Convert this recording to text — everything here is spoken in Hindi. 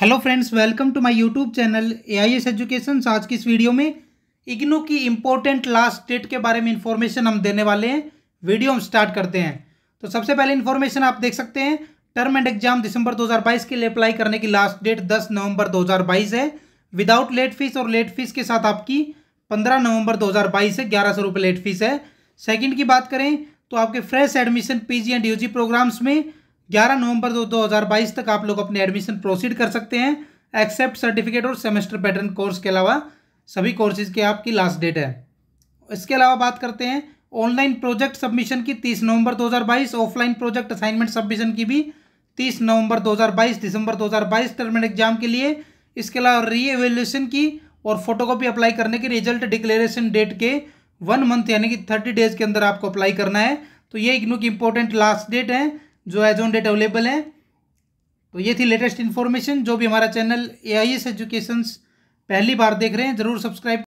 hello friends welcome to my YouTube channel AIS education आज की इस वीडियो में इग्नू की इम्पोर्टेंट लास्ट डेट के बारे में इन्फॉर्मेशन हम देने वाले हैं वीडियो हम स्टार्ट करते हैं तो सबसे पहले इन्फॉर्मेशन आप देख सकते हैं टर्म एंड एग्जाम दिसंबर 2022 के लिए अप्लाई करने की लास्ट डेट दस नवंबर दो है विदाउट लेट फीस और लेट फीस के साथ आपकी पंद्रह नवंबर दो है ग्यारह सौ लेट फीस है सेकेंड की बात करें तो आपके fresh admission P and U programs में 11 नवंबर 2022 तक आप लोग अपने एडमिशन प्रोसीड कर सकते हैं एक्सेप्ट सर्टिफिकेट और सेमेस्टर पैटर्न कोर्स के अलावा सभी कोर्सेज की आपकी लास्ट डेट है इसके अलावा बात करते हैं ऑनलाइन प्रोजेक्ट सबमिशन की 30 नवंबर 2022 ऑफलाइन प्रोजेक्ट असाइनमेंट सबमिशन की भी 30 नवंबर 2022 दिसंबर 2022 टर्मिनल एग्जाम के लिए इसके अलावा री एवेल्यूशन की और फोटोकॉपी अप्लाई करने के रिजल्ट डिक्लेरेशन डेट के वन मंथ यानी कि थर्टी डेज के अंदर आपको अप्लाई करना है तो ये इग्नू की इंपॉर्टेंट लास्ट डेट है जो एज ऑन डेट अवेलेबल हैं तो ये थी लेटेस्ट इन्फॉर्मेशन जो भी हमारा चैनल ए आई एस पहली बार देख रहे हैं ज़रूर सब्सक्राइब